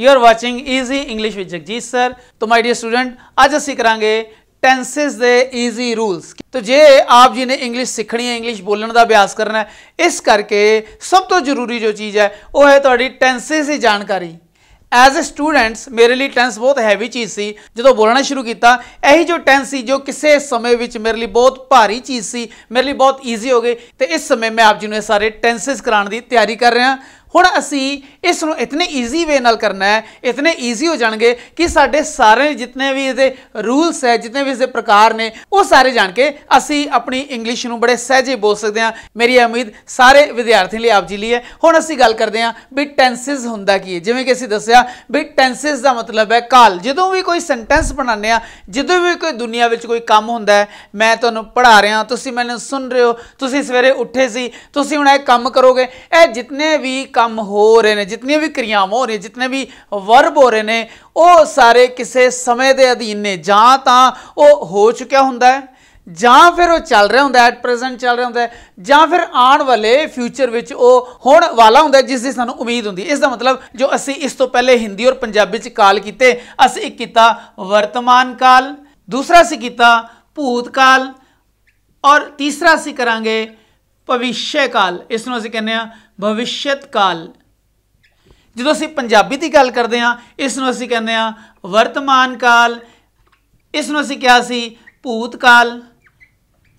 you are watching easy English with Jagjeet sir ਤੋ my dear student ਅੱਜ ਅਸੀਂ ਕਰਾਂਗੇ ਟੈਂਸਸ ਦੇ ਈਜ਼ੀ ਰੂਲਸ ਤੋ ਜੇ ਆਪ ਜੀ ਨੇ ਇੰਗਲਿਸ਼ ਸਿੱਖਣੀ ਹੈ ਇੰਗਲਿਸ਼ ਬੋਲਣ ਦਾ ਅਭਿਆਸ ਕਰਨਾ ਹੈ ਇਸ ਕਰਕੇ ਸਭ ਤੋਂ ਜ਼ਰੂਰੀ ਜੋ ਚੀਜ਼ ਹੈ ਉਹ ਹੈ ਤੁਹਾਡੀ ਟੈਂਸਸ ਦੀ ਜਾਣਕਾਰੀ ਐਜ਼ ਅ ਸਟੂਡੈਂਟਸ ਮੇਰੇ ਲਈ ਟੈਂਸ ਬਹੁਤ ਹੈਵੀ ਚੀਜ਼ ਸੀ ਜਦੋਂ ਬੋਲਣਾ ਸ਼ੁਰੂ ਕੀਤਾ ਇਹੀ ਜੋ ਟੈਂਸ ਸੀ ਜੋ ਕਿਸੇ ਸਮੇਂ ਵਿੱਚ ਮੇਰੇ ਲਈ ਬਹੁਤ ਭਾਰੀ ਚੀਜ਼ ਸੀ ਮੇਰੇ ਲਈ ਬਹੁਤ ਈਜ਼ੀ ਹੋ ਗਈ ਤੇ ਇਸ ਸਮੇਂ ਮੈਂ ਆਪ ਜੀ ਨੂੰ ਇਹ ਸਾਰੇ ਟੈਂਸਸ ਕਰਾਉਣ ਦੀ ਤਿਆਰੀ ਕਰ ਰਿਹਾ ਹੁਣ ਅਸੀਂ ਇਸ ਨੂੰ ਇਤਨੇ ਈਜ਼ੀ ਵੇ ਨਾਲ ਕਰਨਾ ਹੈ ਇਤਨੇ ਈਜ਼ੀ ਹੋ ਜਾਣਗੇ ਕਿ ਸਾਡੇ ਸਾਰੇ ਜਿੰਨੇ ਵੀ ਇਹਦੇ ਰੂਲਸ ਹੈ ਜਿੰਨੇ ਵੀ ਇਸਦੇ ਪ੍ਰਕਾਰ ਨੇ ਉਹ ਸਾਰੇ ਜਾਣ ਕੇ ਅਸੀਂ ਆਪਣੀ ਇੰਗਲਿਸ਼ ਨੂੰ ਬੜੇ ਸਹਿਜੇ ਬੋਲ ਸਕਦੇ ਹਾਂ ਮੇਰੀ ਉਮੀਦ ਸਾਰੇ ਵਿਦਿਆਰਥੀਆਂ ਲਈ ਆਪ ਜੀ ਲਈ ਹੈ ਹੁਣ ਅਸੀਂ ਗੱਲ ਕਰਦੇ ਹਾਂ ਵੀ ਟੈਂਸਸ ਹੁੰਦਾ ਕੀ ਹੈ ਜਿਵੇਂ ਕਿ ਅਸੀਂ ਦੱਸਿਆ ਵੀ ਟੈਂਸਸ ਦਾ ਮਤਲਬ ਹੈ ਕਾਲ ਜਦੋਂ ਵੀ ਕੋਈ ਸੈਂਟੈਂਸ ਬਣਾਉਂਦੇ ਆ ਜਦੋਂ ਵੀ ਕੋਈ ਦੁਨੀਆ ਵਿੱਚ ਕੋਈ ਕੰਮ ਹੁੰਦਾ ਹੈ ਮੈਂ ਤੁਹਾਨੂੰ ਪੜ੍ਹਾ ਰਿਹਾ ਤੁਸੀਂ ਮੈਨੂੰ ਸੁਣ ਰਹੇ ਹੋ ਤੁਸੀਂ ਸਵੇਰੇ ਉੱਠੇ ਸੀ ਤੁਸੀਂ ਹੁਣ ਇਹ ਕੰਮ ਕਰੋਗੇ ਇਹ ਜਿੰਨੇ ਵੀ ਕੰਮ ਹੋ ਰਹੇ ਨੇ ਜਿੰਨੀਆਂ ਵੀ ਕਿਰਿਆਵਾਂ ਹੋ ਰਹੀਆਂ ਜਿੰਨੇ ਵੀ ਵਰਬ ਹੋ ਰਹੇ ਨੇ ਉਹ ਸਾਰੇ ਕਿਸੇ ਸਮੇਂ ਦੇ ਅਧੀਨ ਨੇ ਜਾਂ ਤਾਂ ਉਹ ਹੋ ਚੁੱਕਿਆ ਹੁੰਦਾ ਹੈ ਜਾਂ ਫਿਰ ਉਹ ਚੱਲ ਰਿਹਾ ਹੁੰਦਾ ਐਟ ਪ੍ਰੈਜ਼ੈਂਟ ਚੱਲ ਰਿਹਾ ਹੁੰਦਾ ਜਾਂ ਫਿਰ ਆਉਣ ਵਾਲੇ ਫਿਊਚਰ ਵਿੱਚ ਉਹ ਹੋਣ ਵਾਲਾ ਹੁੰਦਾ ਜਿਸ ਦੀ ਸਾਨੂੰ ਉਮੀਦ ਹੁੰਦੀ ਇਸ ਦਾ ਮਤਲਬ ਜੋ ਅਸੀਂ ਇਸ ਤੋਂ ਪਹਿਲੇ ਹਿੰਦੀ ਔਰ ਪੰਜਾਬੀ ਚ ਕਾਲ ਕੀਤੇ ਅਸੀਂ ਇੱਕ ਕੀਤਾ ਵਰਤਮਾਨ ਕਾਲ ਦੂਸਰਾ ਸੀ ਕੀਤਾ ਭੂਤ ਕਾਲ ਔਰ ਤੀਸਰਾ ਸੀ ਕਰਾਂਗੇ ਭਵਿਸ਼ਯ ਕਾਲ ਇਸ ਨੂੰ ਅਸੀਂ ਕਹਿੰਦੇ ਆ ਭਵਿਸ਼ਯਤ ਕਾਲ ਜਦੋਂ ਅਸੀਂ ਪੰਜਾਬੀ ਦੀ ਗੱਲ ਕਰਦੇ ਆ ਇਸ ਨੂੰ ਅਸੀਂ ਕਹਿੰਦੇ ਆ ਵਰਤਮਾਨ ਕਾਲ ਇਸ ਨੂੰ ਅਸੀਂ ਕਿਹਾ ਸੀ ਭੂਤ ਕਾਲ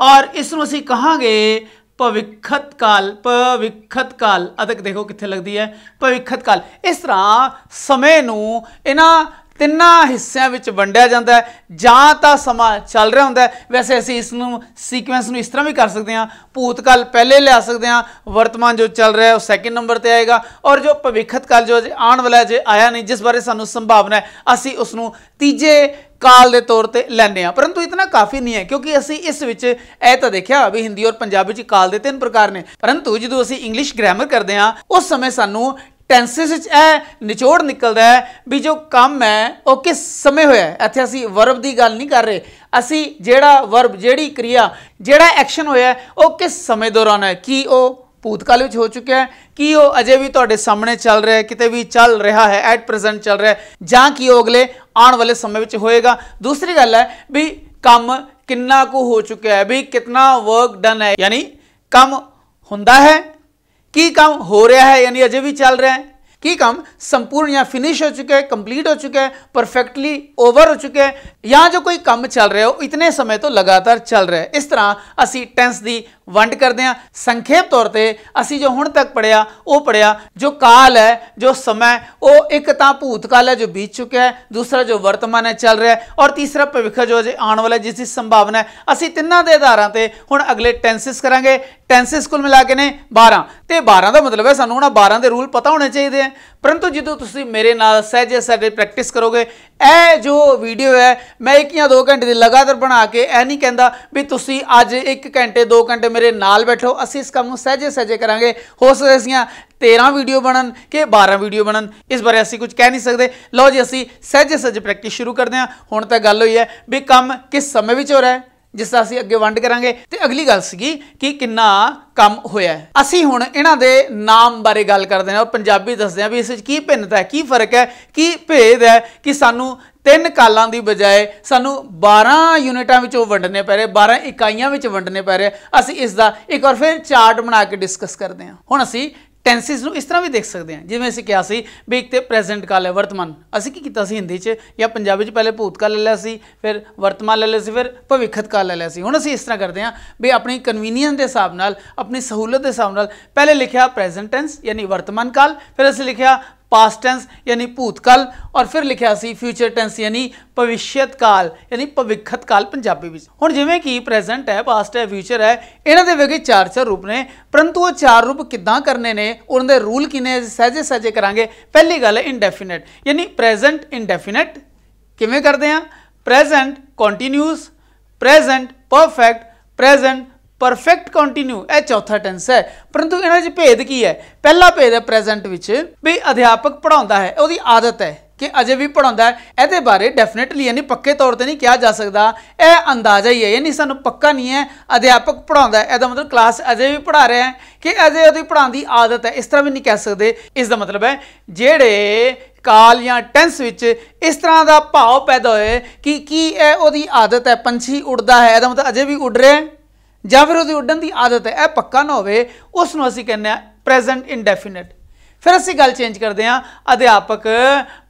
ਔਰ ਇਸ ਨੂੰ ਅਸੀਂ ਕਹਾਂਗੇ ਭਵਿੱਖਤ ਕਾਲ ਭਵਿੱਖਤ ਕਾਲ ਅਦਕ ਦੇਖੋ ਕਿੱਥੇ ਲੱਗਦੀ ਹੈ ਭਵਿੱਖਤ ਕਾਲ ਇਸ ਤਰ੍ਹਾਂ ਸਮੇਂ ਨੂੰ ਇਹਨਾਂ ਤਿੰਨਾਂ ਹਿੱਸਿਆਂ ਵਿੱਚ ਵੰਡਿਆ ਜਾਂਦਾ ਹੈ ਜਾਂ ਤਾਂ ਸਮਾਂ ਚੱਲ ਰਿਹਾ ਹੁੰਦਾ ਹੈ ਵੈਸੇ ਅਸੀਂ ਇਸ ਨੂੰ ਸੀਕੁਐਂਸ ਨੂੰ ਇਸ ਤਰ੍ਹਾਂ ਵੀ ਕਰ ਸਕਦੇ ਹਾਂ ਭੂਤਕਾਲ ਪਹਿਲੇ ਲਿਆ ਸਕਦੇ ਹਾਂ ਵਰਤਮਾਨ ਜੋ ਚੱਲ ਰਿਹਾ ਹੈ ਉਹ ਸੈਕਿੰਡ ਨੰਬਰ ਤੇ ਆਏਗਾ ਔਰ ਜੋ ਭਵਿੱਖਤ ਕਾਲ ਜੋ ਆਉਣ ਵਾਲਾ ਜੇ ਆਇਆ ਨਹੀਂ ਜਿਸ ਬਾਰੇ ਸਾਨੂੰ ਸੰਭਾਵਨਾ ਹੈ ਅਸੀਂ ਉਸ ਨੂੰ ਤੀਜੇ ਕਾਲ ਦੇ ਤੌਰ ਤੇ ਲੈਨੇ ਆ ਪਰੰਤੂ ਇਤਨਾ ਕਾਫੀ ਨਹੀਂ ਹੈ ਕਿਉਂਕਿ ਅਸੀਂ ਇਸ ਵਿੱਚ ਇਹ ਤਾਂ ਦੇਖਿਆ ਵੀ ਹਿੰਦੀ ਔਰ ਪੰਜਾਬੀ ਵਿੱਚ ਕਾਲ ਦੇ ਤਿੰਨ ਪ੍ਰਕਾਰ ਨੇ ਪਰੰਤੂ ਜਦੋਂ ਅਸੀਂ ਇੰਗਲਿਸ਼ ਗ੍ਰਾਮਰ ਕਰਦੇ ਆ ਉਸ ਸਮੇਂ ਸਾਨੂੰ ਟੈਂਸਿਸ ਵਿੱਚ ਇਹ ਨਿਚੋੜ ਨਿਕਲਦਾ ਹੈ ਵੀ ਜੋ ਕੰਮ ਹੈ ਉਹ ਕਿਸ ਸਮੇਂ ਹੋਇਆ ਹੈ ਇੱਥੇ ਅਸੀਂ ਵਰਬ ਦੀ ਗੱਲ ਨਹੀਂ ਕਰ ਰਹੇ ਅਸੀਂ ਜਿਹੜਾ ਵਰਬ ਜਿਹੜੀ ਕਿਰਿਆ ਜਿਹੜਾ ਐਕਸ਼ਨ ਹੋਇਆ ਉਹ ਕਿਸ ਸਮੇਂ ਦੌਰਾਨ ਹੈ ਕੀ ਉਹ ਭੂਤਕਾਲ ਵਿੱਚ ਹੋ ਚੁੱਕਿਆ ਹੈ ਕੀ ਉਹ ਅਜੇ ਵੀ ਤੁਹਾਡੇ ਸਾਹਮਣੇ ਚੱਲ ਰਿਹਾ ਹੈ ਕਿਤੇ ਵੀ ਚੱਲ ਰਿਹਾ ਹੈ ਐਟ ਪ੍ਰੈਜ਼ੈਂਟ ਚੱਲ ਰਿਹਾ ਹੈ ਜਾਂ ਕੀ ਉਹ ਅਗਲੇ ਆਉਣ ਵਾਲੇ ਸਮੇਂ ਵਿੱਚ ਹੋਏਗਾ ਦੂਸਰੀ ਗੱਲ ਹੈ ਵੀ ਕੰਮ ਕਿੰਨਾ ਕੁ ਹੋ ਚੁੱਕਿਆ ਹੈ ਵੀ ਕਿੰਨਾ ਵਰਕ ਡਨ ਹੈ ਯਾਨੀ ਕੰਮ ਹੁੰਦਾ ਹੈ ਕੀ ਕੰਮ ਹੋ ਰਿਹਾ ਹੈ ਯਾਨੀ ਅਜੇ ਵੀ ਚੱਲ ਰਿਹਾ ਹੈ ਕੀ ਕੰਮ ਸੰਪੂਰਨ ਜਾਂ ਫਿਨਿਸ਼ ਹੋ ਚੁੱਕਾ ਹੈ ਕੰਪਲੀਟ ਹੋ ਚੁੱਕਾ ਹੈ ਪਰਫੈਕਟਲੀ ਓਵਰ ਹੋ ਚੁੱਕਾ ਹੈ ਜਾਂ ਜੋ ਕੋਈ ਕੰਮ ਚੱਲ ਰਿਹਾ ਉਹ ਇਤਨੇ ਸਮੇਂ ਤੋਂ ਲਗਾਤਾਰ ਚੱਲ ਰਿਹਾ ਹੈ ਇਸ ਤਰ੍ਹਾਂ ਅਸੀਂ ਟੈਂਸ ਦੀ ਵੰਡ ਕਰਦੇ ਹਾਂ ਸੰਖੇਪ ਤੌਰ ਤੇ ਅਸੀਂ ਜੋ ਹੁਣ ਤੱਕ ਪੜਿਆ ਉਹ ਪੜਿਆ ਜੋ ਕਾਲ ਹੈ ਜੋ ਸਮਾਂ ਉਹ ਇੱਕ ਤਾਂ ਭੂਤਕਾਲ ਹੈ ਜੋ ਬੀਤ ਚੁੱਕਾ ਹੈ ਦੂਸਰਾ ਜੋ ਵਰਤਮਾਨ ਹੈ ਚੱਲ ਰਿਹਾ ਹੈ ਔਰ ਤੀਸਰਾ ਭਵਿੱਖ ਜੋ ਅਜੇ ਆਉਣ ਵਾਲਾ ਜਿਸ ਦੀ ਸੰਭਾਵਨਾ ਹੈ ਅਸੀਂ ਤਿੰਨਾਂ ਦੇ ਆਧਾਰਾਂ ਤੇ ਹੁਣ ਅਗਲੇ ਟੈਂਸਿਸ ਕਰਾਂਗੇ ਟੈਂਸਸ ਕੁੱਲ ਮਿਲਾ ਕੇ ਨੇ 12 ਤੇ 12 ਦਾ ਮਤਲਬ ਹੈ ਸਾਨੂੰ ਹੁਣ 12 ਦੇ ਰੂਲ ਪਤਾ ਹੋਣੇ ਚਾਹੀਦੇ ਆ ਪਰੰਤੂ ਜਦੋਂ ਤੁਸੀਂ ਮੇਰੇ ਨਾਲ ਸਹਿਜੇ ਸਹਿਜ ਪ੍ਰੈਕਟਿਸ ਕਰੋਗੇ ਇਹ ਜੋ ਵੀਡੀਓ ਹੈ ਮੈਂ ਇੱਕ ਜਾਂ ਦੋ ਘੰਟੇ ਦੀ ਲਗਾਤਾਰ ਬਣਾ ਕੇ ਇਹ ਨਹੀਂ ਕਹਿੰਦਾ ਵੀ ਤੁਸੀਂ ਅੱਜ 1 ਘੰਟੇ 2 ਘੰਟੇ ਮੇਰੇ ਨਾਲ ਬੈਠੋ ਅਸੀਂ ਇਸ ਕੰਮ ਨੂੰ ਸਹਿਜੇ ਸਹਿਜ ਕਰਾਂਗੇ ਹੋ ਸਕਦਾ ਸੀਆਂ 13 ਵੀਡੀਓ ਬਣਨ ਕਿ 12 ਵੀਡੀਓ ਬਣਨ ਇਸ ਬਾਰੇ ਅਸੀਂ ਕੁਝ ਕਹਿ ਨਹੀਂ ਸਕਦੇ ਲਓ ਜੀ ਅਸੀਂ ਸਹਿਜੇ ਸਹਿਜ ਪ੍ਰੈਕਟਿਸ ਸ਼ੁਰੂ ਕਰਦੇ ਹਾਂ ਹੁਣ ਤਾਂ ਗੱਲ ਹੋਈ ਹੈ ਵੀ ਕੰਮ ਕਿਸ ਸਮੇਂ ਵਿੱਚ ਹੋ ਰਿਹਾ ਹੈ ਜਿਸ ਦਾ ਅਸੀਂ ਅੱਗੇ ਵੰਡ ਕਰਾਂਗੇ ਤੇ ਅਗਲੀ ਗੱਲ ਸੀਗੀ ਕਿ ਕਿੰਨਾ ਕੰਮ ਹੋਇਆ ਅਸੀਂ ਹੁਣ ਇਹਨਾਂ ਦੇ ਨਾਮ ਬਾਰੇ ਗੱਲ ਕਰਦੇ ਹਾਂ ਪੰਜਾਬੀ ਦੱਸਦੇ ਹਾਂ ਵੀ ਇਸ ਵਿੱਚ ਕੀ ਭਿੰਨਤਾ ਹੈ ਕੀ ਫਰਕ ਹੈ ਕੀ ਭੇਦ ਹੈ ਕਿ ਸਾਨੂੰ ਤਿੰਨ ਕਾਲਾਂ ਦੀ ਬਜਾਏ ਸਾਨੂੰ 12 ਯੂਨਿਟਾਂ ਉਹ ਵੰਡਨੇ ਪੈ ਰਹੇ 12 ਇਕਾਈਆਂ ਵਿੱਚ ਵੰਡਨੇ ਪੈ ਰਹੇ ਅਸੀਂ ਇਸ ਦਾ ਇੱਕ ਵਾਰ ਫਿਰ ਚਾਰਟ ਬਣਾ ਕੇ ਡਿਸਕਸ ਕਰਦੇ ਹਾਂ ਹੁਣ ਅਸੀਂ ਟੈਂਸਿਸ ਨੂੰ ਇਸ ਤਰ੍ਹਾਂ ਵੀ ਦੇਖ ਸਕਦੇ ਹਾਂ ਜਿਵੇਂ ਅਸੀਂ ਕਿਹਾ ਸੀ ਵੀ ਇੱਕ ਤੇ ਪ੍ਰੈਜ਼ੈਂਟ ਕਾਲ ਹੈ ਵਰਤਮਾਨ ਅਸੀਂ ਕੀ ਕੀਤਾ ਸੀ ਹਿੰਦੀ 'ਚ ਜਾਂ ਪੰਜਾਬੀ 'ਚ ਪਹਿਲੇ ਭੂਤਕਾਲ ਲੈ ਲਿਆ ਸੀ ਫਿਰ ਵਰਤਮਾਨ ਲੈ ਲਿਆ ਸੀ ਫਿਰ ਭਵਿੱਖਤ ਕਾਲ ਲੈ ਲਿਆ ਸੀ ਹੁਣ ਅਸੀਂ ਇਸ ਤਰ੍ਹਾਂ ਕਰਦੇ ਹਾਂ ਵੀ ਆਪਣੀ ਕਨਵੀਨੀਅੰਸ ਦੇ ਹਿਸਾਬ ਨਾਲ ਆਪਣੀ ਸਹੂਲਤ ਦੇ ਹਿਸਾਬ ਨਾਲ ਪਹਿਲੇ ਲਿਖਿਆ ਪ੍ਰੈਜ਼ੈਂਟ ਟੈਂਸ ਯਾਨੀ ਵਰਤਮਾਨ ਕਾਲ ਫਿਰ ਅਸੀਂ ਲਿਖਿਆ ਪਾਸਟ ਟੈਂਸ ਯਾਨੀ ਭੂਤਕਾਲ ਔਰ ਫਿਰ ਲਿਖਿਆ ਸੀ ਫਿਊਚਰ ਟੈਂਸ ਯਾਨੀ ਭਵਿਸ਼ਿਅਤ ਕਾਲ ਯਾਨੀ ਭਵਿੱਖਤ ਕਾਲ ਪੰਜਾਬੀ ਵਿੱਚ ਹੁਣ ਜਿਵੇਂ ਕਿ ਪ੍ਰੈਜ਼ੈਂਟ ਹੈ ਪਾਸਟ ਹੈ ਫਿਊਚਰ ਹੈ ਇਹਨਾਂ ਦੇ ਵੇਗੇ ਚਾਰ ਚਾਰ ਰੂਪ ਨੇ ਪਰੰਤੂ ਉਹ ਚਾਰ ਰੂਪ ਕਿੱਦਾਂ ਕਰਨੇ ਨੇ ਉਹਨਾਂ ਦੇ ਰੂਲ ਕਿਨੇ ਸਹਜੇ ਸਹਜੇ ਕਰਾਂਗੇ ਪਹਿਲੀ ਗੱਲ ਹੈ ਇਨਡੈਫੀਨਿਟ ਯਾਨੀ ਪ੍ਰੈਜ਼ੈਂਟ ਇਨਡੈਫੀਨਿਟ ਕਿਵੇਂ ਕਰਦੇ ਆ present continuous present perfect present perfect continue ਇਹ ਚੌਥਾ ਟੈਂਸ ਹੈ ਪਰੰਤੂ ਇਹਨਾਂ 'ਚ ਭੇਦ ਕੀ ਹੈ ਪਹਿਲਾ ਭੇਦ ਹੈ ਪ੍ਰੈਜ਼ੈਂਟ ਵਿੱਚ ਵੀ ਅਧਿਆਪਕ ਪੜਾਉਂਦਾ ਹੈ ਉਹਦੀ ਆਦਤ ਹੈ ਕਿ ਅਜੇ ਵੀ ਪੜਾਉਂਦਾ ਹੈ ਇਹਦੇ ਬਾਰੇ ਡੈਫੀਨਿਟਲੀ ਯਾਨੀ ਪੱਕੇ ਤੌਰ ਤੇ ਨਹੀਂ ਕਿਹਾ ਜਾ ਸਕਦਾ ਇਹ ਅੰਦਾਜ਼ਾ ਹੀ ਹੈ ਯਾਨੀ ਸਾਨੂੰ ਪੱਕਾ ਨਹੀਂ ਹੈ ਅਧਿਆਪਕ ਪੜਾਉਂਦਾ ਹੈ ਇਹਦਾ ਮਤਲਬ ਕਲਾਸ ਅਜੇ ਵੀ ਪੜਾ ਰਿਹਾ ਹੈ ਕਿ ਅਜੇ ਉਹਦੀ ਪੜਾਉਣ ਦੀ ਆਦਤ ਹੈ ਇਸ ਤਰ੍ਹਾਂ ਵੀ ਨਹੀਂ ਕਹਿ ਸਕਦੇ ਇਸ ਦਾ ਮਤਲਬ ਹੈ ਜਿਹੜੇ ਕਾਲ ਜਾਂ ਟੈਂਸ ਵਿੱਚ ਇਸ ਤਰ੍ਹਾਂ ਦਾ ਭਾਵ ਪੈਦਾ ਹੋਏ ਕਿ ਕੀ ਇਹ ਉਹਦੀ ਆਦਤ ਹੈ ਪੰਛੀ ਉੱਡਦਾ ਹੈ ਇਹਦਾ ਮਤਲਬ ਅਜੇ ਵੀ ਉੱਡ ਰਿਹਾ ਹੈ ਜਾਂ ਫਿਰ ਉਹਦੀ ਉੱਡਣ ਦੀ ਆਦਤ ਹੈ ਇਹ ਪੱਕਾ ਨਾ ਹੋਵੇ ਉਸ ਨੂੰ ਅਸੀਂ ਕਹਿੰਦੇ ਆ ਪ੍ਰੈਜ਼ੈਂਟ ਇਨਡੈਫੀਨਿਟ ਫਿਰ ਅਸੀਂ ਗੱਲ ਚੇਂਜ ਕਰਦੇ ਆ ਅਧਿਆਪਕ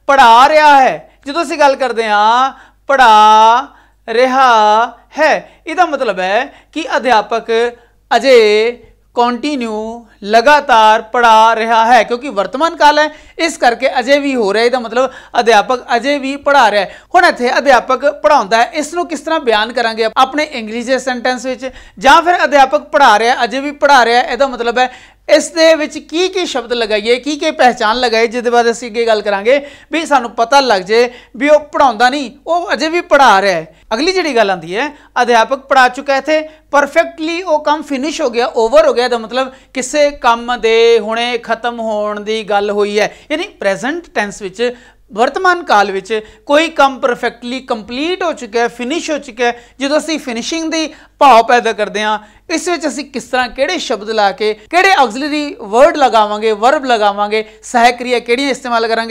ਪੜਾ ਰਿਹਾ ਹੈ ਜਦੋਂ ਅਸੀਂ ਗੱਲ ਕਰਦੇ ਆ ਪੜਾ ਰਿਹਾ ਹੈ ਇਹਦਾ ਮਤਲਬ ਹੈ ਕਿ ਅਧਿਆਪਕ ਅਜੇ ਕੰਟੀਨਿਊ ਲਗਾਤਾਰ ਪੜਾ ਰਿਹਾ ਹੈ ਕਿਉਂਕਿ ਵਰਤਮਾਨ ਕਾਲ ਹੈ ਇਸ ਕਰਕੇ ਅਜੇ ਵੀ ਹੋ ਰਿਹਾ ਹੈ ਇਹਦਾ ਮਤਲਬ ਅਧਿਆਪਕ ਅਜੇ ਵੀ ਪੜਾ ਰਿਹਾ ਹੈ ਹੁਣ ਇੱਥੇ ਅਧਿਆਪਕ ਪੜਾਉਂਦਾ ਹੈ ਇਸ ਨੂੰ ਕਿਸ ਤਰ੍ਹਾਂ ਬਿਆਨ ਕਰਾਂਗੇ ਆਪਣੇ ਇੰਗਲਿਸ਼ ਦੇ ਸੈਂਟੈਂਸ ਵਿੱਚ ਜਾਂ ਫਿਰ ਅਧਿਆਪਕ ਪੜਾ ਰਿਹਾ ਅਜੇ ਵੀ ਪੜਾ ਰਿਹਾ ਇਹਦਾ ਮਤਲਬ ਹੈ ਇਸ ਦੇ ਵਿੱਚ ਕੀ ਕੀ ਸ਼ਬਦ ਲਗਾਈਏ ਕੀ ਕੀ ਪਹਿਚਾਨ ਲਗਾਈਏ ਜਿਹਦੇ ਬਾਰੇ ਅਸੀਂ ਅੱਗੇ ਗੱਲ ਕਰਾਂਗੇ ਵੀ ਸਾਨੂੰ ਪਤਾ ਲੱਗ ਜੇ ਵੀ ਉਹ ਪੜਾਉਂਦਾ ਨਹੀਂ ਉਹ ਅਜੇ ਵੀ ਪੜਾ ਰਿਹਾ ਹੈ ਅਗਲੀ ਜਿਹੜੀ ਗੱਲ ਆਂਦੀ ਹੈ ਅਧਿਆਪਕ ਪੜਾ ਚੁੱਕਾ ਇਥੇ ਪਰਫੈਕਟਲੀ ਉਹ ਕੰਮ ਫਿਨਿਸ਼ ਹੋ ਗਿਆ ਓਵਰ ਹੋ ਗਿਆ ਦਾ ਮਤਲਬ ਕਿਸੇ ਕੰਮ ਦੇ ਹੁਣੇ ਖਤਮ ਹੋਣ ਦੀ ਗੱਲ ਹੋਈ ਹੈ ਯਾਨੀ ਪ੍ਰੈਜ਼ੈਂਟ ਟੈਂਸ ਵਿੱਚ ਵਰਤਮਾਨ ਕਾਲ ਵਿੱਚ ਕੋਈ ਕੰਮ ਪਰਫੈਕਟਲੀ ਕੰਪਲੀਟ ਹੋ ਚੁੱਕਾ ਹੈ ਫਿਨਿਸ਼ ਹੋ ਚੁੱਕਾ ਹੈ ਜਦੋਂ ਅਸੀਂ ਫਿਨਿਸ਼ਿੰਗ ਦੀ भाव पैदा करते हैं इस असी किस तरह किड़े शब्द ला के किड़े अगजलरी वर्ड लगावे वर्ब लगावे सहक्रिया कि इस्तेमाल करा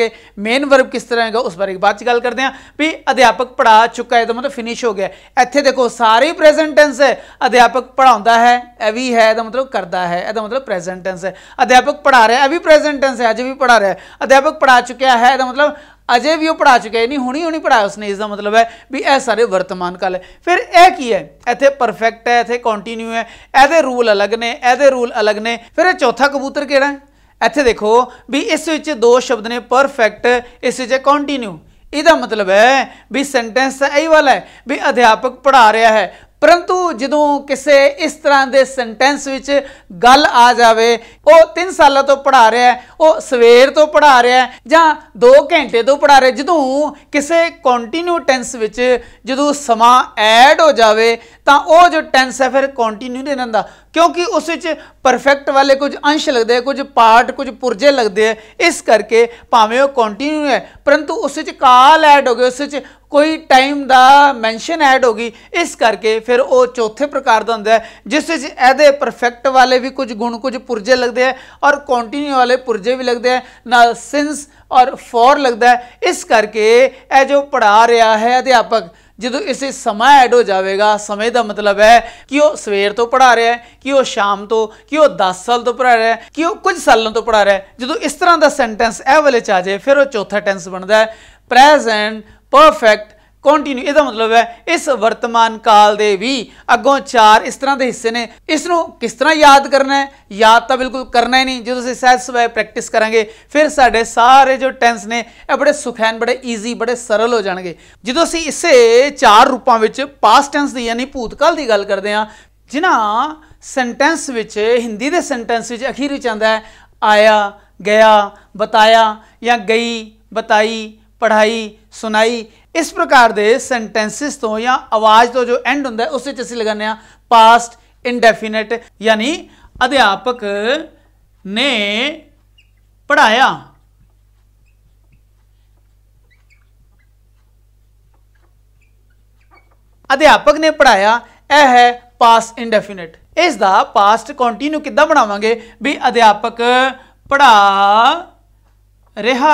मेन वर्ब किस तरह है उस बारे बाद गल करते हैं भी अध्यापक पढ़ा चुका है तो मतलब फिनिश हो गया इतने देखो सारी प्रेजेंटेंस है अध्यापक पढ़ा है यह भी है यदा मतलब करता है यदा मतलब प्रेजेंटेंस है अध्यापक पढ़ा रहा है यह भी प्रेजेंटेंस है अज भी पढ़ा रहा है अध्यापक पढ़ा चुका है यदा मतलब ਅਜੇ ਵੀ ਉਹ ਪੜਾ ਚੁੱਕੇ ਨਹੀਂ ਹੁਣੀ ਹੁਣੀ ਪੜਾਇਆ ਉਸਨੇ ਇਸ ਦਾ ਮਤਲਬ ਹੈ ਵੀ ਇਹ ਸਾਰੇ ਵਰਤਮਾਨ ਕਾਲ ਹੈ ਫਿਰ ਇਹ ਕੀ ਹੈ ਇੱਥੇ ਪਰਫੈਕਟ ਹੈ ਇੱਥੇ ਕੰਟੀਨਿਊ ਹੈ ਇਹਦੇ ਰੂਲ ਅਲੱਗ ਨੇ ਇਹਦੇ ਰੂਲ ਅਲੱਗ ਨੇ ਫਿਰ ਇਹ ਚੌਥਾ ਕਬੂਤਰ ਕਿਹੜਾ ਹੈ ਇੱਥੇ ਦੇਖੋ ਵੀ ਇਸ ਵਿੱਚ ਦੋ ਸ਼ਬਦ ਨੇ ਪਰਫੈਕਟ ਇਸ ਵਿੱਚ ਕੰਟੀਨਿਊ ਇਹਦਾ ਮਤਲਬ ਹੈ ਵੀ ਸੈਂਟੈਂਸ ਇਹ ਵਾਲਾ ਹੈ ਵੀ ਅਧਿਆਪਕ ਪੜਾ ਰਿਹਾ ਹੈ ਪਰੰਤੂ ਜਦੋਂ ਕਿਸੇ ਇਸ ਤਰ੍ਹਾਂ ਦੇ ਸੈਂਟੈਂਸ ਵਿੱਚ ਗੱਲ ਆ ਜਾਵੇ ਉਹ 3 ਸਾਲਾਂ ਤੋਂ ਪੜਾ ਰਿਹਾ ਹੈ ਉਹ ਸਵੇਰ ਤੋਂ ਪੜਾ ਰਿਹਾ ਹੈ ਜਾਂ 2 ਘੰਟੇ ਤੋਂ ਪੜਾ ਰਿਹਾ ਜਦੋਂ ਕਿਸੇ ਕੰਟੀਨਿਊ ਟੈਂਸ ਵਿੱਚ ਜਦੋਂ ਸਮਾਂ ਐਡ ਹੋ ਜਾਵੇ ਤਾਂ ਉਹ ਜੋ ਟੈਂਸ ਹੈ ਫਿਰ ਕੰਟੀਨਿਊ ਨਹੀਂ ਰਹਿੰਦਾ ਕਿਉਂਕਿ ਉਸ ਵਿੱਚ ਪਰਫੈਕਟ ਵਾਲੇ ਕੁਝ ਅੰਸ਼ ਲੱਗਦੇ ਆ ਕੁਝ ਪਾਰਟ ਕੁਝ ਪੁਰਜੇ ਲੱਗਦੇ ਆ ਇਸ ਕਰਕੇ ਭਾਵੇਂ ਉਹ ਕੰਟੀਨਿਊ ਹੈ ਪਰੰਤੂ ਉਸ ਵਿੱਚ ਕਾਲ ਐਡ ਹੋ ਗਿਆ ਉਸ ਵਿੱਚ ਕੋਈ ਟਾਈਮ ਦਾ ਮੈਂਸ਼ਨ ਐਡ ਹੋ ਗਈ ਇਸ ਕਰਕੇ ਫਿਰ ਉਹ ਚੌਥੇ ਪ੍ਰਕਾਰ ਦਾ ਹੁੰਦਾ ਹੈ ਜਿਸ ਵਿੱਚ ਇਹਦੇ ਪਰਫੈਕਟ ਵਾਲੇ ਵੀ ਕੁਝ ਗੁਣ ਕੁਝ ਪੁਰਜੇ ਲੱਗਦੇ ਆ ਔਰ ਕੰਟੀਨਿਊ ਵਾਲੇ ਪੁਰਜੇ ਵੀ ਲੱਗਦੇ ਆ ਨਾਲ ਸਿੰਸ ਔਰ ਫੋਰ ਲੱਗਦਾ ਹੈ ਇਸ ਕਰਕੇ ਇਹ ਜੋ ਪੜਾ ਰਿਹਾ ਹੈ ਅਧਿਆਪਕ ਜਦੋਂ ਇਸੇ ਸਮਾਂ ਐਡ ਹੋ ਜਾਵੇਗਾ ਸਮੇਂ ਦਾ ਮਤਲਬ ਹੈ ਕਿ ਉਹ ਸਵੇਰ ਤੋਂ ਪੜਾ ਰਿਹਾ ਹੈ ਕਿ ਉਹ ਸ਼ਾਮ ਤੋਂ ਕਿ ਉਹ 10 ਸਾਲ ਤੋਂ ਪੜਾ ਰਿਹਾ ਹੈ ਕਿ ਉਹ ਕੁਝ ਸਾਲਾਂ ਤੋਂ ਪੜਾ ਰਿਹਾ ਹੈ ਜਦੋਂ ਇਸ ਤਰ੍ਹਾਂ ਦਾ ਸੈਂਟੈਂਸ ਇਹ ਵਾਲੇ ਚ ਆ ਜਾਏ ਫਿਰ ਉਹ ਚੌਥਾ ਟੈਂਸ ਬਣਦਾ ਹੈ ਪ੍ਰੈਜ਼ੈਂਟ ਪਰਫੈਕਟ ਕੰਟੀਨਿਊ ਇਹਦਾ ਮਤਲਬ ਹੈ ਇਸ ਵਰਤਮਾਨ ਕਾਲ ਦੇ ਵੀ ਅੱਗੋਂ ਚਾਰ ਇਸ ਤਰ੍ਹਾਂ ਦੇ ਹਿੱਸੇ ਨੇ ਇਸ ਨੂੰ ਕਿਸ ਤਰ੍ਹਾਂ ਯਾਦ ਕਰਨਾ ਹੈ ਯਾਦ ਤਾਂ ਬਿਲਕੁਲ ਕਰਨਾ ਹੀ ਨਹੀਂ ਜਦੋਂ ਅਸੀਂ ਸਹਿਜ ਸਵੈ ਪ੍ਰੈਕਟਿਸ ਕਰਾਂਗੇ ਫਿਰ ਸਾਡੇ ਸਾਰੇ ਜੋ ਟੈਂਸ ਨੇ ਇਹ ਬੜੇ ਸੁਖੈਨ ਬੜੇ ਈਜ਼ੀ ਬੜੇ ਸਰਲ ਹੋ ਜਾਣਗੇ ਜਦੋਂ ਅਸੀਂ ਇਸੇ ਚਾਰ ਰੂਪਾਂ ਵਿੱਚ ਪਾਸਟ ਟੈਂਸ ਦੀ ਯਾਨੀ ਭੂਤਕਾਲ ਦੀ ਗੱਲ ਕਰਦੇ ਹਾਂ ਜਿਨ੍ਹਾਂ ਸੈਂਟੈਂਸ ਵਿੱਚ ਹਿੰਦੀ ਦੇ ਸੈਂਟੈਂਸ ਵਿੱਚ ਅਖੀਰ ਵਿੱਚ ਆਂਦਾ ਹੈ ਆਇਆ ਗਿਆ ਬਤਾਇਆ ਜਾਂ ਗਈ ਬਤਾਈ ਪੜ੍ਹਾਈ ਸੁਣਾਈ ਇਸ ਪ੍ਰਕਾਰ ਦੇ ਸੈਂਟੈਂਸਸ ਤੋਂ ਜਾਂ ਆਵਾਜ਼ ਤੋਂ ਜੋ ਐਂਡ ਹੁੰਦਾ ਉਸ ਵਿੱਚ ਅਸੀਂ ਲਗਾਉਂਦੇ ਆ ਪਾਸਟ ਇਨਡੈਫੀਨਿਟ ਯਾਨੀ ਅਧਿਆਪਕ ਨੇ ਪੜਾਇਆ ਅਧਿਆਪਕ ਨੇ ਪੜਾਇਆ ਇਹ ਹੈ ਪਾਸਟ ਇਨਡੈਫੀਨਿਟ ਇਸ ਦਾ ਪਾਸਟ ਕੰਟੀਨਿਊ ਕਿੱਦਾਂ ਬਣਾਵਾਂਗੇ ਵੀ ਅਧਿਆਪਕ ਪੜਾ ਰਿਹਾ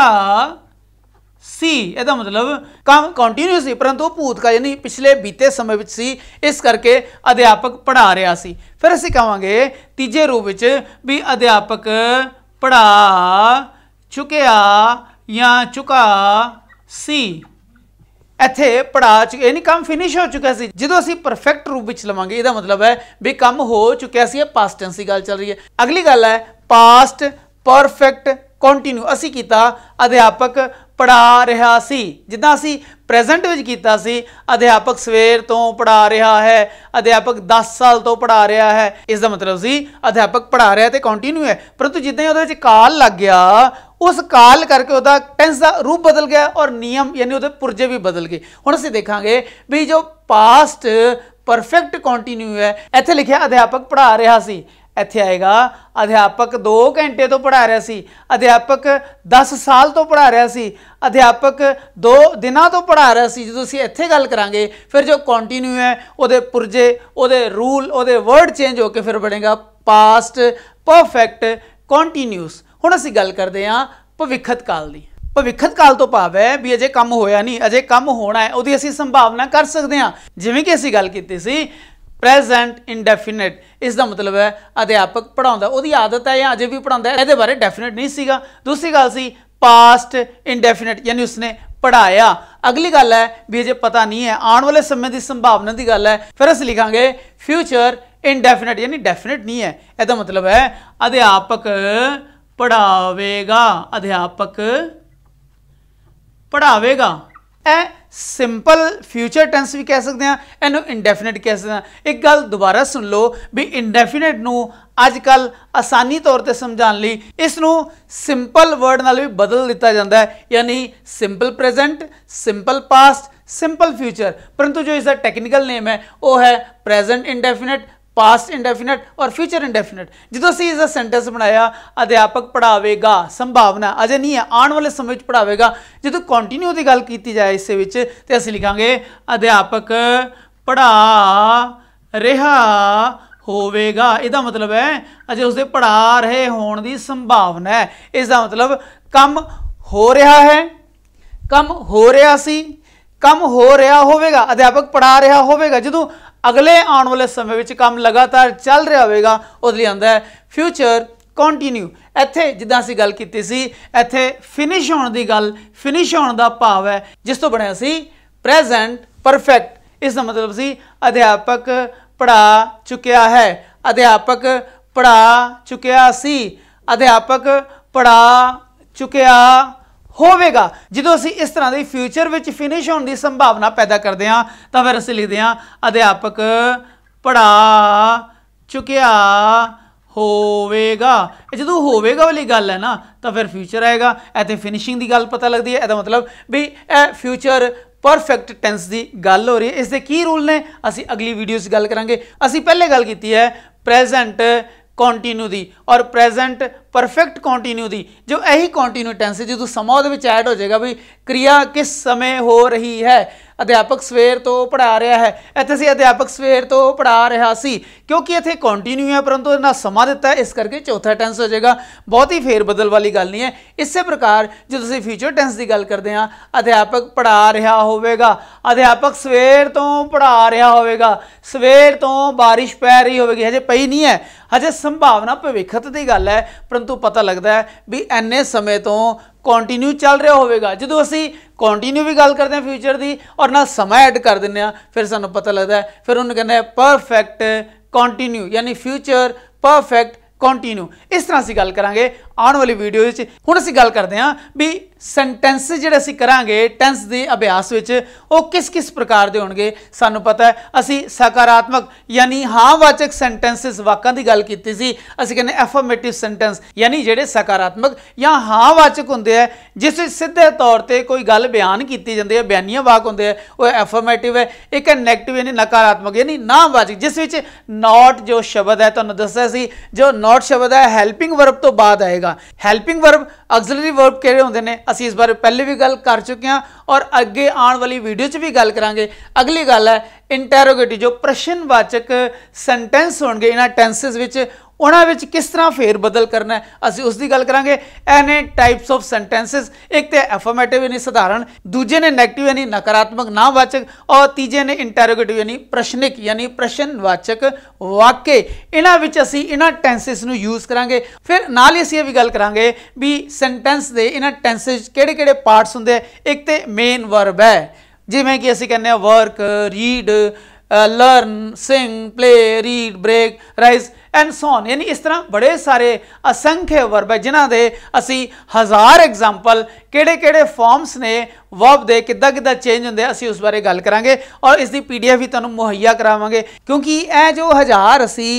ਸੀ ਇਹਦਾ ਮਤਲਬ ਕੰਮ ਕੰਟੀਨਿਊਸ ਸੀ ਪਰੰਤੂ ਭੂਤ ਯਾਨੀ ਪਿਛਲੇ ਬੀਤੇ ਸਮੇਂ ਵਿੱਚ ਸੀ ਇਸ ਕਰਕੇ ਅਧਿਆਪਕ ਪੜਾ ਰਿਹਾ ਸੀ ਫਿਰ ਅਸੀਂ ਕਹਾਂਗੇ ਤੀਜੇ ਰੂਪ ਵਿੱਚ ਵੀ ਅਧਿਆਪਕ ਪੜਾ ਚੁਕਿਆ ਜਾਂ ਚੁਕਾ ਸੀ ਇੱਥੇ ਪੜਾ ਚੁੱਕੇ ਯਾਨੀ ਕੰਮ ਫਿਨਿਸ਼ ਹੋ ਚੁੱਕਾ ਸੀ ਜਦੋਂ ਅਸੀਂ ਪਰਫੈਕਟ ਰੂਪ ਵਿੱਚ ਲਵਾਂਗੇ ਇਹਦਾ ਮਤਲਬ ਹੈ ਵੀ ਕੰਮ ਹੋ ਚੁੱਕਿਆ ਸੀ ਇਹ ਪਾਸਟ ਟੈਂਸ ਦੀ ਗੱਲ ਚੱਲ ਰਹੀ ਹੈ ਅਗਲੀ ਗੱਲ ਹੈ ਪਾਸਟ ਪਰਫੈਕਟ ਕੰਟੀਨਿਊ ਅਸੀਂ ਕੀਤਾ ਅਧਿਆਪਕ ਪੜਾ ਰਿਹਾ ਸੀ ਜਿੱਦਾਂ ਅਸੀਂ ਪ੍ਰੈਜ਼ੈਂਟ ਵਿੱਚ ਕੀਤਾ ਸੀ ਅਧਿਆਪਕ ਸਵੇਰ ਤੋਂ ਪੜਾ ਰਿਹਾ ਹੈ ਅਧਿਆਪਕ 10 ਸਾਲ ਤੋਂ ਪੜਾ ਰਿਹਾ ਹੈ ਇਸ ਦਾ ਮਤਲਬ ਸੀ ਅਧਿਆਪਕ ਪੜਾ ਰਿਹਾ ਤੇ ਕੰਟੀਨਿਊ ਹੈ ਪਰੰਤੂ ਜਿੱਦਾਂ ਹੀ ਉਹਦੇ ਵਿੱਚ ਕਾਲ ਲੱਗ ਗਿਆ ਉਸ ਕਾਲ ਕਰਕੇ ਉਹਦਾ ਟੈਂਸ ਦਾ ਰੂਪ ਬਦਲ ਗਿਆ ਔਰ ਨਿਯਮ ਯਾਨੀ ਉਹਦੇ ਪੁਰਜੇ ਵੀ ਬਦਲ ਗਏ ਹੁਣ ਅਸੀਂ ਦੇਖਾਂਗੇ ਵੀ ਜੋ ਪਾਸਟ ਪਰਫੈਕਟ ਕੰਟੀਨਿਊ ਹੈ ਇੱਥੇ ਲਿਖਿਆ ਅਧਿਆਪਕ ਪੜਾ ਰਿਹਾ ਸੀ ਇੱਥੇ ਆਏਗਾ ਅਧਿਆਪਕ 2 ਘੰਟੇ ਤੋਂ ਪੜਾ ਰਿਹਾ ਸੀ ਅਧਿਆਪਕ 10 ਸਾਲ ਤੋਂ ਪੜਾ ਰਿਹਾ ਸੀ ਅਧਿਆਪਕ 2 ਦਿਨਾਂ ਤੋਂ ਪੜਾ ਰਿਹਾ ਸੀ ਜਦੋਂ ਅਸੀਂ ਇੱਥੇ ਗੱਲ ਕਰਾਂਗੇ ਫਿਰ ਜੋ ਕੰਟੀਨਿਊ ਹੈ ਉਹਦੇ ਪੁਰਜੇ ਉਹਦੇ ਰੂਲ ਉਹਦੇ ਵਰਡ ਚੇਂਜ ਹੋ ਕੇ ਫਿਰ ਬਣੇਗਾ ਪਾਸਟ ਪਰਫੈਕਟ ਕੰਟੀਨਿਊਸ ਹੁਣ ਅਸੀਂ ਗੱਲ ਕਰਦੇ ਹਾਂ ਭਵਿੱਖਤ ਕਾਲ ਦੀ ਭਵਿੱਖਤ ਕਾਲ ਤੋਂ ਭਾਵ ਹੈ ਵੀ ਅਜੇ ਕੰਮ ਹੋਇਆ ਨਹੀਂ ਅਜੇ ਕੰਮ ਹੋਣਾ ਹੈ ਉਹਦੀ ਅਸੀਂ ਸੰਭਾਵਨਾ ਕਰ ਸਕਦੇ ਹਾਂ ਜਿਵੇਂ ਕਿ ਅਸੀਂ ਗੱਲ ਕੀਤੀ ਸੀ ਪ੍ਰੈਜ਼ੈਂਟ ਇਨਡੈਫੀਨਿਟ ਇਸ ਦਾ ਮਤਲਬ ਹੈ ਅਧਿਆਪਕ ਪੜਾਉਂਦਾ ਉਹਦੀ ਆਦਤ ਹੈ ਜਾਂ ਅਜੇ ਵੀ ਪੜਾਉਂਦਾ ਹੈ ਇਹਦੇ ਬਾਰੇ ਡੈਫੀਨਿਟ ਨਹੀਂ ਸੀਗਾ ਦੂਸਰੀ ਗੱਲ ਸੀ ਪਾਸਟ ਇਨਡੈਫੀਨਿਟ ਯਾਨੀ ਉਸਨੇ ਪੜਾਇਆ ਅਗਲੀ ਗੱਲ ਹੈ ਵੀ ਅਜੇ ਪਤਾ ਨਹੀਂ ਹੈ ਆਉਣ ਵਾਲੇ ਸਮੇਂ ਦੀ ਸੰਭਾਵਨਾ ਦੀ ਗੱਲ ਹੈ ਫਿਰ ਅਸੀਂ ਲਿਖਾਂਗੇ ਫਿਊਚਰ ਇਨਡੈਫੀਨਿਟ ਯਾਨੀ ਡੈਫੀਨਿਟ ਨਹੀਂ ਹੈ ਇਹਦਾ ਮਤਲਬ ਹੈ ਅਧਿਆਪਕ ਪੜਾਵੇਗਾ ਅਧਿਆਪਕ ਪੜਾਵੇਗਾ ਇਹ ਸਿੰਪਲ ਫਿਊਚਰ ਟੈਂਸ ਵੀ ਕਹਿ ਸਕਦੇ ਆ ਇਹਨੂੰ ਇਨਡੈਫੀਨਿਟ ਕਹਿ ਸਕਦੇ ਆ ਇੱਕ ਗੱਲ ਦੁਬਾਰਾ ਸੁਣ ਲਓ ਵੀ ਇਨਡੈਫੀਨਿਟ ਨੂੰ ਅੱਜ ਕੱਲ ਆਸਾਨੀ ਤੌਰ ਤੇ ਸਮਝਾਉਣ ਲਈ ਇਸ ਨੂੰ ਸਿੰਪਲ ਵਰਡ ਨਾਲ ਵੀ ਬਦਲ ਦਿੱਤਾ ਜਾਂਦਾ ਹੈ ਯਾਨੀ simple present simple past simple future ਪਰੰਤੂ ਜੋ ਇਸ ਦਾ ਟੈਕਨੀਕਲ ਨੇਮ ਹੈ ਉਹ ਹੈ ਪ੍ਰੈਜ਼ੈਂਟ ਇਨਡੈਫੀਨਿਟ ਪਾਸਟ ਇਨਡੈਫੀਨਿਟ ਔਰ ਫਿਊਚਰ ਇਨਡੈਫੀਨਿਟ ਜਦੋਂ ਅਸੀਂ ਇਸ ਦਾ ਸੈਂਟੈਂਸ ਬਣਾਇਆ ਅਧਿਆਪਕ ਪੜਾਵੇਗਾ ਸੰਭਾਵਨਾ ਅਜੇ ਨਹੀਂ ਹੈ ਆਉਣ ਵਾਲੇ ਸਮੇਂ ਵਿੱਚ ਪੜਾਵੇਗਾ ਜਦੋਂ ਕੰਟੀਨਿਊ ਦੀ ਗੱਲ ਕੀਤੀ ਜਾਏ ਇਸ ਵਿੱਚ ਤੇ ਅਸੀਂ ਲਿਖਾਂਗੇ ਅਧਿਆਪਕ ਪੜਾ ਰਿਹਾ ਹੋਵੇਗਾ ਇਹਦਾ ਮਤਲਬ ਹੈ ਅਜੇ ਉਸਦੇ ਪੜਾ ਰਹੇ ਹੋਣ ਦੀ ਸੰਭਾਵਨਾ ਹੈ ਇਸ ਦਾ ਮਤਲਬ ਕੰਮ ਹੋ ਰਿਹਾ ਹੈ ਕੰਮ ਹੋ ਰਿਹਾ ਸੀ ਕੰਮ ਹੋ ਰਿਹਾ ਹੋਵੇਗਾ ਅਧਿਆਪਕ ਪੜਾ ਰਿਹਾ ਹੋਵੇਗਾ ਜਦੋਂ ਅਗਲੇ ਆਉਣ ਵਾਲੇ ਸਮੇਂ ਵਿੱਚ ਕੰਮ ਲਗਾਤਾਰ ਚੱਲ ਰਿਹਾ ਹੋਵੇਗਾ ਉਹਦੇ ਲਈ ਆਂਦਾ ਹੈ ਫਿਊਚਰ ਕੰਟੀਨਿਊ ਇੱਥੇ ਜਿੱਦਾਂ ਅਸੀਂ ਗੱਲ ਕੀਤੀ ਸੀ ਇੱਥੇ ਫਿਨਿਸ਼ ਹੋਣ ਦੀ ਗੱਲ ਫਿਨਿਸ਼ ਹੋਣ ਦਾ ਭਾਵ ਹੈ ਜਿਸ ਤੋਂ ਬਣਿਆ ਸੀ ਪ੍ਰੈਜ਼ੈਂਟ ਪਰਫੈਕਟ ਇਸ ਦਾ ਮਤਲਬ ਸੀ ਅਧਿਆਪਕ ਪੜਾ ਚੁੱਕਿਆ ਹੈ ਅਧਿਆਪਕ ਪੜਾ ਚੁੱਕਿਆ ਸੀ ਅਧਿਆਪਕ ਪੜਾ ਚੁੱਕਿਆ ਹੋਵੇਗਾ ਜਦੋਂ ਅਸੀਂ ਇਸ ਤਰ੍ਹਾਂ ਦੇ ਫਿਊਚਰ ਵਿੱਚ ਫਿਨਿਸ਼ ਹੋਣ ਦੀ ਸੰਭਾਵਨਾ ਪੈਦਾ ਕਰਦੇ ਹਾਂ ਤਾਂ ਫਿਰ ਅਸੀਂ ਲਿਖਦੇ ਹਾਂ ਅਧਿਆਪਕ ਪੜਾ ਚੁਕਿਆ ਹੋਵੇਗਾ ਇਹ ਜਦੋਂ ਹੋਵੇਗਾ ਵਾਲੀ ਗੱਲ ਹੈ ਨਾ ਤਾਂ ਫਿਰ ਫਿਊਚਰ ਆਏਗਾ ਇੱਥੇ ਫਿਨਿਸ਼ਿੰਗ ਦੀ ਗੱਲ ਪਤਾ ਲੱਗਦੀ ਹੈ ਇਹਦਾ ਮਤਲਬ ਵੀ ਇਹ ਫਿਊਚਰ ਪਰਫੈਕਟ ਟੈਂਸ ਦੀ ਗੱਲ ਹੋ ਰਹੀ ਹੈ ਇਸ ਦੇ ਕੀ ਰੂਲ ਨੇ ਅਸੀਂ ਅਗਲੀ ਵੀਡੀਓ 'ਚ ਗੱਲ ਕਰਾਂਗੇ ਅਸੀਂ ਪਹਿਲੇ ਗੱਲ ਕੀਤੀ ਹੈ ਪ੍ਰੈਜ਼ੈਂਟ ਕੰਟੀਨਿਊ ਦੀ ਔਰ ਪ੍ਰੈਜ਼ੈਂਟ ਪਰਫੈਕਟ ਕੰਟੀਨਿਊ ਦੀ ਜੋ ਇਹੀ ਕੰਟੀਨਿਊ ਟੈਂਸ ਹੈ ਜਦੋਂ ਸਮਾਂ ਉਹਦੇ ਵਿੱਚ ਐਡ ਹੋ ਜਾਏਗਾ ਵੀ ਕਿਰਿਆ ਕਿਸ ਸਮੇਂ ਹੋ ਰਹੀ ਹੈ ਅਧਿਆਪਕ ਸਵੇਰ ਤੋਂ ਪੜਾ ਰਿਹਾ ਹੈ ਇੱਥੇ ਸੀ ਅਧਿਆਪਕ ਸਵੇਰ ਤੋਂ ਪੜਾ ਰਿਹਾ ਸੀ ਕਿਉਂਕਿ ਇੱਥੇ ਕੰਟੀਨਿਊ ਹੈ ਪਰੰਤੂ ਇਹਨਾਂ ਸਮਾਂ ਦਿੱਤਾ ਹੈ ਇਸ ਕਰਕੇ ਚੌਥਾ ਟੈਂਸ ਹੋ ਜਾਏਗਾ ਬਹੁਤ ਹੀ ਫੇਰ ਬਦਲ ਵਾਲੀ ਗੱਲ ਨਹੀਂ ਹੈ ਇਸੇ ਪ੍ਰਕਾਰ ਜੇ ਤੁਸੀਂ ਫਿਊਚਰ ਟੈਂਸ ਦੀ ਗੱਲ ਕਰਦੇ ਆ ਅਧਿਆਪਕ ਪੜਾ ਰਿਹਾ ਹੋਵੇਗਾ ਅਧਿਆਪਕ ਸਵੇਰ ਤੋਂ ਪੜਾ ਰਿਹਾ ਹੋਵੇਗਾ ਸਵੇਰ ਤੋਂ ਬਾਰਿਸ਼ ਪੈ ਰਹੀ ਹੋਵੇਗੀ ਹਜੇ ਪਈ ਨਹੀਂ ਹੈ ਹਜੇ ਸੰਭਾਵਨਾ ਭਵਿੱਖਤ ਦੀ ਗੱਲ ਹੈ ਪਰੰਤੂ ਪਤਾ ਲੱਗਦਾ ਹੈ ਵੀ ਐਨੇ ਸਮੇਂ ਤੋਂ ਕੰਟੀਨਿਊ ਚੱਲ ਰਿਹਾ ਹੋਵੇਗਾ ਜਦੋਂ ਅਸੀਂ ਕੰਟੀਨਿਊ ਵੀ ਗੱਲ ਕਰਦੇ ਹਾਂ ਫਿਊਚਰ ਦੀ ਔਰ ਨਾਲ ਸਮਾਂ ਐਡ ਕਰ ਦਿੰਦੇ ਆ ਫਿਰ ਸਾਨੂੰ ਪਤਾ ਲੱਗਦਾ ਫਿਰ ਉਹਨੂੰ ਕਹਿੰਦੇ ਆ ਪਰਫੈਕਟ ਕੰਟੀਨਿਊ ਯਾਨੀ ਫਿਊਚਰ ਪਰਫੈਕਟ ਕੰਟੀਨਿਊ ਇਸ ਤਰ੍ਹਾਂ ਅਸੀਂ ਗੱਲ ਕਰਾਂਗੇ ਆਉਣ ਵਾਲੀ ਵੀਡੀਓ ਵਿੱਚ ਹੁਣ ਅਸੀਂ ਗੱਲ ਕਰਦੇ ਹਾਂ ਵੀ ਸੈਂਟੈਂਸ ਜਿਹੜੇ ਅਸੀਂ ਕਰਾਂਗੇ ਟੈਂਸ ਦੇ ਅਭਿਆਸ ਵਿੱਚ ਉਹ ਕਿਸ ਕਿਸ ਪ੍ਰਕਾਰ ਦੇ ਹੋਣਗੇ ਸਾਨੂੰ ਪਤਾ ਹੈ ਅਸੀਂ ਸਕਾਰਾਤਮਕ ਯਾਨੀ ਹਾਂਵਾਚਕ ਸੈਂਟੈਂਸਸ ਵਾਕਾਂ ਦੀ ਗੱਲ ਕੀਤੀ ਸੀ ਅਸੀਂ ਕਹਿੰਦੇ ਐਫਰਮੇਟਿਵ ਸੈਂਟੈਂਸ ਯਾਨੀ ਜਿਹੜੇ ਸਕਾਰਾਤਮਕ ਜਾਂ ਹਾਂਵਾਚਕ ਹੁੰਦੇ ਆ ਜਿਸ ਵਿੱਚ ਸਿੱਧੇ ਤੌਰ ਤੇ ਕੋਈ ਗੱਲ ਬਿਆਨ ਕੀਤੀ ਜਾਂਦੀ ਹੈ ਬਿਆਨੀਆਂ ਵਾਕ ਹੁੰਦੇ ਆ ਉਹ ਐਫਰਮੇਟਿਵ ਹੈ ਇੱਕ ਹੈ ਨੈਗੇਟਿਵ ਯਾਨੀ ਨਕਾਰਾਤਮਕ ਯਾਨੀ ਵਾਚਕ ਜਿਸ ਵਿੱਚ ਨਾਟ ਜੋ ਸ਼ਬਦ ਹੈ ਤੁਹਾਨੂੰ ਦੱਸਿਆ ਸੀ ਜੋ ਨਾਟ ਸ਼ਬਦ ਹੈ ਹੈਲਪਿੰਗ ਵਰਬ ਤੋਂ ਬਾਅਦ ਆਏਗਾ ਹੈਲਪਿੰਗ ਵਰਬ ਆਕਸਿਲਰੀ ਵਰਬ ਕਿਹੜੇ ਹੁੰਦੇ ਨੇ ਅਸੀਂ ਇਸ ਬਾਰੇ ਪਹਿਲੇ ਵੀ ਗੱਲ ਕਰ ਚੁੱਕੇ ਹਾਂ ਔਰ ਅੱਗੇ ਆਉਣ ਵਾਲੀ ਵੀਡੀਓ 'ਚ ਵੀ ਗੱਲ ਕਰਾਂਗੇ ਅਗਲੀ ਗੱਲ ਹੈ ਇੰਟਰੋਗੇਟਿਵ ਜੋ ਪ੍ਰਸ਼ਨਵਾਚਕ ਸੈਂਟੈਂਸ ਹੋਣਗੇ ਇਹਨਾਂ ਟੈਂਸਸ ਵਿੱਚ ਉਹਨਾਂ ਵਿੱਚ ਕਿਸ ਤਰ੍ਹਾਂ ਫੇਰ ਬਦਲ ਕਰਨਾ ਅਸੀਂ ਉਸ ਦੀ ਗੱਲ ਕਰਾਂਗੇ ਐਨੇ ਟਾਈਪਸ ਆਫ ਸੈਂਟੈਂਸਸ ਇੱਕ ਤੇ ਐਫਰਮੇਟਿਵ ਯਾਨੀ ਸਧਾਰਨ ਦੂਜੇ ਨੇ ਨੈਗੇਟਿਵ ਯਾਨੀ ਨਕਾਰਾਤਮਕ ਨਾਵਾਚਕ ਔਰ ਤੀਜੇ ਨੇ ਇੰਟਰੋਗੇਟਿਵ ਯਾਨੀ ਪ੍ਰਸ਼ਨਿਕ ਯਾਨੀ ਪ੍ਰਸ਼ਨਵਾਚਕ ਵਾਕੇ ਇਹਨਾਂ ਵਿੱਚ ਅਸੀਂ ਇਹਨਾਂ ਟੈਂਸਸ ਨੂੰ ਯੂਜ਼ ਕਰਾਂਗੇ ਫਿਰ ਨਾਲ ਹੀ ਅਸੀਂ ਇਹ ਵੀ ਗੱਲ ਕਰਾਂਗੇ ਵੀ ਸੈਂਟੈਂਸ ਦੇ ਇਹਨਾਂ ਟੈਂਸਸ ਕਿਹੜੇ-ਕਿਹੜੇ ਪਾਰਟਸ ਹੁੰਦੇ ਇੱਕ ਤੇ ਮੇਨ ਵਰਬ ਹੈ ਜਿਵੇਂ ਕਿ ਅਸੀਂ ਕਹਿੰਦੇ ਆ work read uh, learn sing play read break rise and so on ਯਾਨੀ ਇਸ ਤਰ੍ਹਾਂ ਬੜੇ ਸਾਰੇ ਅਸੰਖੇ ਵਰਬ ਹੈ ਜਿਨ੍ਹਾਂ ਦੇ ਅਸੀਂ ਹਜ਼ਾਰ ਐਗਜ਼ਾਮਪਲ ਕਿਹੜੇ-ਕਿਹੜੇ ਫਾਰਮਸ ਨੇ ਵਰਬ ਦੇ ਕਿੱਦਾਂ-ਕਿੱਦਾਂ ਚੇਂਜ ਹੁੰਦੇ ਅਸੀਂ ਉਸ ਬਾਰੇ ਗੱਲ ਕਰਾਂਗੇ ਔਰ ਇਸ ਦੀ ਪੀਡੀਐਫ ਵੀ ਤੁਹਾਨੂੰ ਮੁਹੱਈਆ ਕਰਾਵਾਂਗੇ ਕਿਉਂਕਿ ਇਹ ਜੋ ਹਜ਼ਾਰ ਅਸੀਂ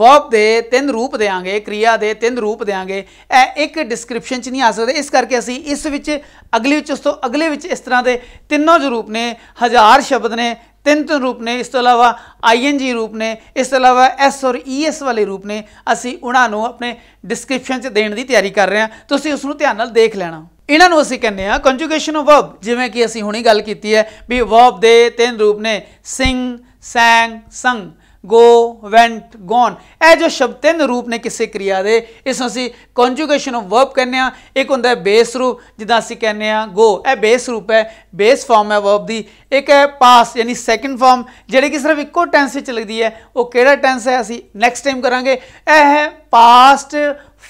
ਵਰਬ ਦੇ ਤਿੰਨ ਰੂਪ ਦੇਾਂਗੇ ਕਿਰਿਆ ਦੇ ਤਿੰਨ ਰੂਪ ਦੇਾਂਗੇ ਇਹ ਇੱਕ ਡਿਸਕ੍ਰਿਪਸ਼ਨ 'ਚ ਨਹੀਂ ਆ ਸਕਦੇ ਇਸ ਕਰਕੇ ਅਸੀਂ ਇਸ ਵਿੱਚ ਅਗਲੇ ਵਿੱਚ ਉਸ ਤੋਂ ਅਗਲੇ ਵਿੱਚ ਇਸ ਤਰ੍ਹਾਂ ਦੇ ਤਿੰਨੋਂ ਜੋ ਰੂਪ ਨੇ ਹਜ਼ਾਰ ਸ਼ਬਦ ਨੇ ਤਿੰਨ ਤਿੰਨ ਰੂਪ ਨੇ ਇਸ ਤੋਂ ਇਲਾਵਾ ਆਈਐਨਜੀ ਰੂਪ ਨੇ ਇਸ ਤੋਂ ਇਲਾਵਾ ਐਸ ਔਰ ਈਐਸ ਵਾਲੇ ਰੂਪ ਨੇ ਅਸੀਂ ਉਹਨਾਂ ਨੂੰ ਆਪਣੇ ਡਿਸਕ੍ਰਿਪਸ਼ਨ 'ਚ ਦੇਣ ਦੀ ਤਿਆਰੀ ਕਰ ਰਹੇ ਹਾਂ ਤੁਸੀਂ ਉਸ ਨੂੰ ਧਿਆਨ ਨਾਲ ਦੇਖ ਲੈਣਾ ਇਹਨਾਂ ਨੂੰ ਅਸੀਂ ਕਹਿੰਦੇ ਆ ਕੰਜੂਗੇਸ਼ਨ ਆਫ ਵਰਬ ਜਿਵੇਂ ਕਿ ਅਸੀਂ ਹੁਣੀ ਗੱਲ ਕੀਤੀ ਹੈ ਵੀ ਵਰਬ ਦੇ ਤਿੰਨ ਰੂਪ ਨੇ ਸਿੰਗ ਸੈਂਗ ਸੰਗ ਗੋ ਵੈਂਟ ਗੋਨ ਇਹ ਜੋ ਸ਼ਬਦ ਤਿੰਨ ਰੂਪ ਨੇ ਕਿਸੇ ਕਿਰਿਆ ਦੇ ਇਸ ਨੂੰ ਅਸੀਂ ਕੰਜੂਗੇਸ਼ਨ ਆਫ ਵਰਬ ਕਹਿੰਦੇ ਆ ਇੱਕ ਹੁੰਦਾ ਹੈ ਬੇਸ ਰੂਪ ਜਿੱਦਾਂ ਅਸੀਂ ਕਹਿੰਦੇ ਆ ਗੋ ਇਹ ਬੇਸ ਰੂਪ ਹੈ ਬੇਸ ਫਾਰਮ ਹੈ ਵਰਬ ਦੀ ਇੱਕ ਹੈ ਪਾਸ ਯਾਨੀ ਸੈਕੰਡ ਫਾਰਮ ਜਿਹੜੀ ਕਿ ਸਿਰਫ ਇੱਕੋ ਟੈਂਸ ਵਿੱਚ ਲੱਗਦੀ ਹੈ ਉਹ ਕਿਹੜਾ ਟੈਂਸ ਹੈ ਅਸੀਂ ਨੈਕਸਟ ਟਾਈਮ ਕਰਾਂਗੇ ਇਹ ਹੈ ਪਾਸਟ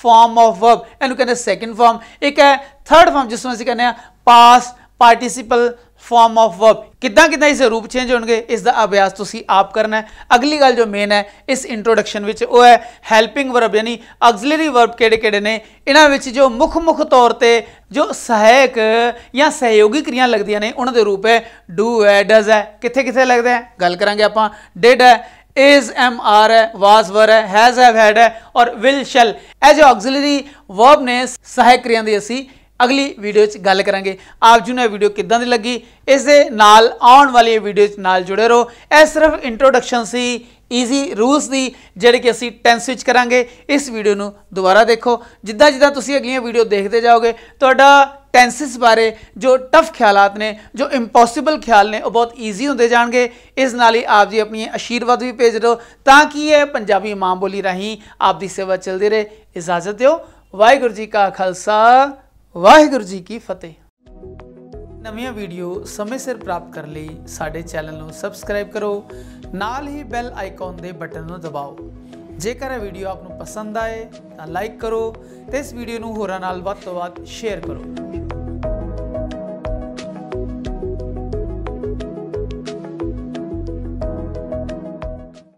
ਫਾਰਮ ਆਫ ਵਰਬ ਇਹਨੂੰ ਕਹਿੰਦੇ ਸੈਕੰਡ ਫਾਰਮ ਇੱਕ ਹੈ ਥਰਡ ਫਾਰਮ ਜਿਸ ਨੂੰ ਅਸੀਂ ਕਹਿੰਦੇ ਆ past participle form of verb ਕਿੱਦਾਂ ਕਿੱਦਾਂ ਇਸ ਰੂਪ ਚੇਂਜ ਹੋਣਗੇ ਇਸ ਦਾ ਅਭਿਆਸ ਤੁਸੀਂ ਆਪ ਕਰਨਾ ਹੈ ਅਗਲੀ ਗੱਲ ਜੋ ਮੇਨ ਹੈ ਇਸ ਇੰਟਰੋਡਕਸ਼ਨ ਵਿੱਚ ਉਹ ਹੈ ਹੈਲਪਿੰਗ ਵਰਬ ਯਾਨੀ ਆਗਜ਼ਿਲਰੀ ਵਰਬ ਕਿਹੜੇ-ਕਿਹੜੇ ਨੇ ਇਹਨਾਂ ਵਿੱਚ ਜੋ ਮੁੱਖ-ਮੁੱਖ ਤੌਰ ਤੇ ਜੋ ਸਹਾਇਕ ਜਾਂ ਸਹਿਯੋਗੀ ਕਿਰਿਆ ਲੱਗਦੀਆਂ ਨੇ ਉਹਨਾਂ ਦੇ ਰੂਪ ਹੈ ਡੂ ਹੈ ਡਸ ਹੈ ਕਿੱਥੇ-ਕਿੱਥੇ ਲੱਗਦਾ ਹੈ ਗੱਲ ਕਰਾਂਗੇ ਆਪਾਂ ਡਿਡ ਹੈ ਇਜ਼ ਐਮ ਆਰ ਹੈ ਵਾਸ ਵਰ ਹੈ ਹੈਜ਼ ਹੈਵ ਹੈਡ ਹੈ ਔਰ ਵਿਲ ਸ਼ੈਲ ਇਹ ਜੋ ਵਰਬ ਨੇ ਸਹਾਇਕ ਕਿਰਿਆ ਦੀ ਅਸੀਂ ਅਗਲੀ ਵੀਡੀਓ 'ਚ ਗੱਲ ਕਰਾਂਗੇ ਆਪ ਜੀ ਨੂੰ ਇਹ ਵੀਡੀਓ ਕਿੱਦਾਂ ਦੀ ਲੱਗੀ ਇਸ ਦੇ ਨਾਲ ਆਉਣ ਵਾਲੀ ਵੀਡੀਓ 'ਚ ਨਾਲ ਜੁੜੇ ਰਹੋ ਇਹ ਸਿਰਫ ਇੰਟਰੋਡਕਸ਼ਨ ਸੀ ਈਜ਼ੀ ਰੂਲਸ ਦੀ ਜਿਹੜੇ ਕਿ ਅਸੀਂ ਟੈਂਸ ਵਿੱਚ ਕਰਾਂਗੇ ਇਸ ਵੀਡੀਓ ਨੂੰ ਦੁਬਾਰਾ ਦੇਖੋ ਜਿੱਦਾਂ ਜਿੱਦਾਂ ਤੁਸੀਂ ਅਗਲੀਆਂ ਵੀਡੀਓ ਦੇਖਦੇ ਜਾਓਗੇ ਤੁਹਾਡਾ ਟੈਂਸਿਸ ਬਾਰੇ ਜੋ ਟਫ ਖਿਆਲਾਤ ਨੇ ਜੋ ਇੰਪੋਸੀਬਲ ਖਿਆਲ ਨੇ ਉਹ ਬਹੁਤ ਈਜ਼ੀ ਹੁੰਦੇ ਜਾਣਗੇ ਇਸ ਨਾਲ ਹੀ ਆਪ ਜੀ ਆਪਣੀ ਅਸ਼ੀਰਵਾਦ ਵੀ ਭੇਜ ਦਿਓ ਤਾਂ ਕਿ ਇਹ ਪੰਜਾਬੀ ਮਾਂ ਬੋਲੀ ਰਹੀ ਆਪ ਦੀ ਸੇਵਾ ਚਲਦੀ ਰਹੇ ਇਜਾਜ਼ਤ ਦਿਓ ਵਾਹਿਗੁਰੂ ਜੀ ਕਾ ਖਾਲਸਾ ਵਾਹਿਗੁਰੂ ਜੀ ਕੀ ਫਤਿਹ ਨਵੀਆਂ ਵੀਡੀਓ ਸਮੇਂ ਸਿਰ ਪ੍ਰਾਪਤ ਕਰਨ ਲਈ ਸਾਡੇ ਚੈਨਲ ਨੂੰ ਸਬਸਕ੍ਰਾਈਬ ਕਰੋ ਨਾਲ ਹੀ ਬੈਲ ਆਈਕਨ ਦੇ ਬਟਨ ਨੂੰ ਦਬਾਓ ਜੇਕਰ ਇਹ ਵੀਡੀਓ ਆਪ ਨੂੰ ਪਸੰਦ ਆਏ ਤਾਂ ਲਾਈਕ ਕਰੋ ਤੇ ਇਸ ਵੀਡੀਓ ਨੂੰ ਹੋਰਾਂ ਨਾਲ ਵੱਧ ਤੋਂ ਵੱਧ ਸ਼ੇਅਰ ਕਰੋ